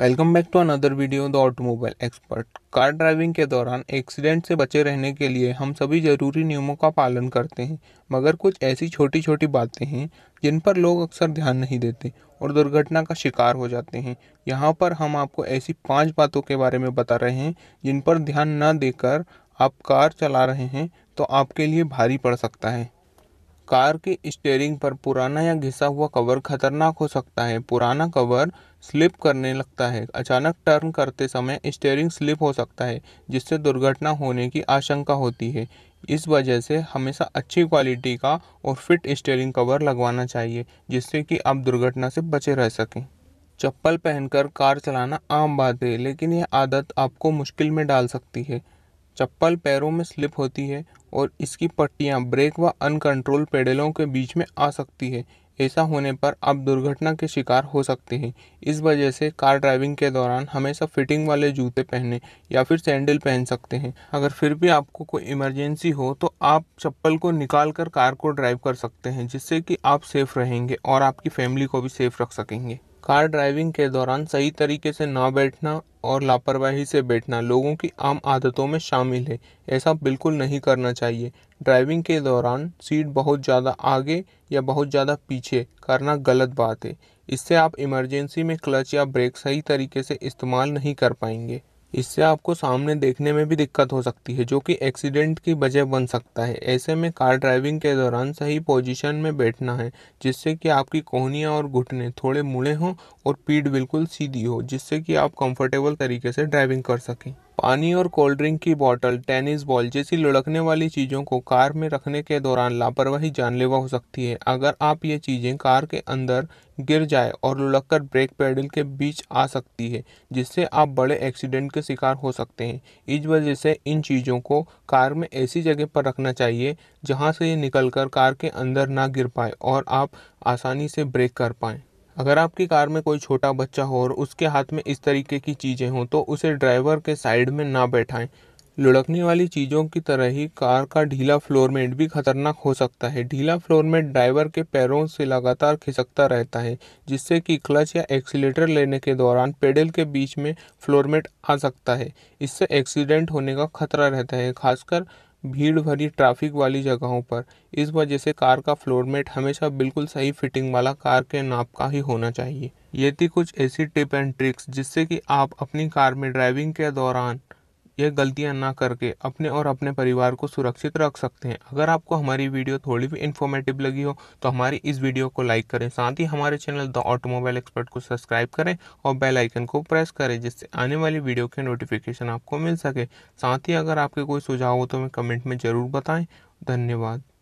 welcome back to another video the automobile expert car driving के दौरान accident से बचे रहने के लिए हम सभी ज़रूरी नियमों का पालन करते हैं मगर कुछ ऐसी छोटी छोटी बातें हैं जिन पर लोग अक्सर ध्यान नहीं देते और दुर्घटना का शिकार हो जाते हैं यहाँ पर हम आपको ऐसी पाँच बातों के बारे में बता रहे हैं जिन पर ध्यान न देकर आप कार चला रहे हैं तो आपके लिए भारी पड़ सकता है कार के स्टेयरिंग पर पुराना या घिसा हुआ कवर खतरनाक हो सकता है पुराना कवर स्लिप करने लगता है अचानक टर्न करते समय स्टेयरिंग स्लिप हो सकता है जिससे दुर्घटना होने की आशंका होती है इस वजह से हमेशा अच्छी क्वालिटी का और फिट स्टेयरिंग कवर लगवाना चाहिए जिससे कि आप दुर्घटना से बचे रह सकें चप्पल पहनकर कार चलाना आम बात है लेकिन यह आदत आपको मुश्किल में डाल सकती है चप्पल पैरों में स्लिप होती है और इसकी पट्टियां ब्रेक व अनकंट्रोल पेडलों के बीच में आ सकती है ऐसा होने पर आप दुर्घटना के शिकार हो सकते हैं इस वजह से कार ड्राइविंग के दौरान हमेशा फिटिंग वाले जूते पहने या फिर सैंडल पहन सकते हैं अगर फिर भी आपको कोई इमरजेंसी हो तो आप चप्पल को निकाल कर कार को ड्राइव कर सकते हैं जिससे कि आप सेफ़ रहेंगे और आपकी फैमिली को भी सेफ़ रख सकेंगे कार ड्राइविंग के दौरान सही तरीके से ना बैठना और लापरवाही से बैठना लोगों की आम आदतों में शामिल है ऐसा बिल्कुल नहीं करना चाहिए ड्राइविंग के दौरान सीट बहुत ज़्यादा आगे या बहुत ज़्यादा पीछे करना गलत बात है इससे आप इमरजेंसी में क्लच या ब्रेक सही तरीके से इस्तेमाल नहीं कर पाएंगे इससे आपको सामने देखने में भी दिक्कत हो सकती है जो कि एक्सीडेंट की वजह बन सकता है ऐसे में कार ड्राइविंग के दौरान सही पोजीशन में बैठना है जिससे कि आपकी कोहनियाँ और घुटने थोड़े मुड़े हों और पीठ बिल्कुल सीधी हो जिससे कि आप कंफर्टेबल तरीके से ड्राइविंग कर सकें पानी और कोल्ड ड्रिंक की बोतल टेनिस बॉल जैसी लुढ़कने वाली चीज़ों को कार में रखने के दौरान लापरवाही जानलेवा हो सकती है अगर आप ये चीज़ें कार के अंदर गिर जाए और कर ब्रेक पैडल के बीच आ सकती है जिससे आप बड़े एक्सीडेंट के शिकार हो सकते हैं इस वजह से इन चीज़ों को कार में ऐसी जगह पर रखना चाहिए जहाँ से ये कर कार के अंदर ना गिर पाए और आप आसानी से ब्रेक कर पाएँ अगर आपकी कार में कोई छोटा बच्चा हो और उसके हाथ में इस तरीके की चीज़ें हों तो उसे ड्राइवर के साइड में ना बैठाएं लुढ़कने वाली चीज़ों की तरह ही कार का ढीला फ्लोरमेट भी खतरनाक हो सकता है ढीला फ्लोरमेट ड्राइवर के पैरों से लगातार खिसकता रहता है जिससे कि क्लच या एक्सीटर लेने के दौरान पेडल के बीच में फ्लोरमेट आ सकता है इससे एक्सीडेंट होने का खतरा रहता है खासकर भीड़ भरी ट्रैफिक वाली जगहों पर इस वजह से कार का फ्लोर मेट हमेशा बिल्कुल सही फिटिंग वाला कार के नाप का ही होना चाहिए ये थी कुछ ऐसी टिप एंड ट्रिक्स जिससे कि आप अपनी कार में ड्राइविंग के दौरान यह गलतियाँ ना करके अपने और अपने परिवार को सुरक्षित रख सकते हैं अगर आपको हमारी वीडियो थोड़ी भी इन्फॉर्मेटिव लगी हो तो हमारी इस वीडियो को लाइक करें साथ ही हमारे चैनल द ऑटोमोबाइल एक्सपर्ट को सब्सक्राइब करें और बेल आइकन को प्रेस करें जिससे आने वाली वीडियो के नोटिफिकेशन आपको मिल सके साथ ही अगर आपके कोई सुझाव हो तो हमें कमेंट में ज़रूर बताएँ धन्यवाद